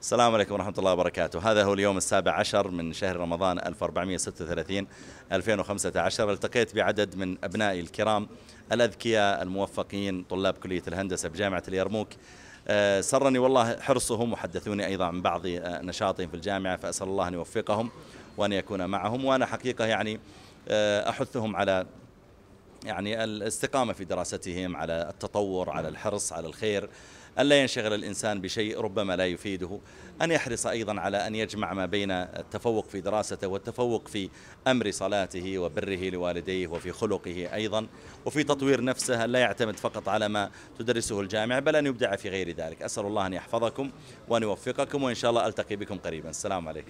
السلام عليكم ورحمة الله وبركاته هذا هو اليوم السابع عشر من شهر رمضان 1436 2015 التقيت بعدد من أبنائي الكرام الأذكياء الموفقين طلاب كلية الهندسة بجامعة اليرموك آه، سرني والله حرصهم وحدثوني أيضا عن بعض آه، نشاطهم في الجامعة فأسأل الله أن يوفقهم وأن يكون معهم وأنا حقيقة يعني آه، أحثهم على يعني الاستقامة في دراستهم على التطور على الحرص على الخير أن لا ينشغل الإنسان بشيء ربما لا يفيده أن يحرص أيضا على أن يجمع ما بين التفوق في دراسته والتفوق في أمر صلاته وبره لوالديه وفي خلقه أيضا وفي تطوير نفسه أن لا يعتمد فقط على ما تدرسه الجامعة بل أن يبدع في غير ذلك أسأل الله أن يحفظكم وأن يوفقكم وإن شاء الله ألتقي بكم قريبا السلام عليكم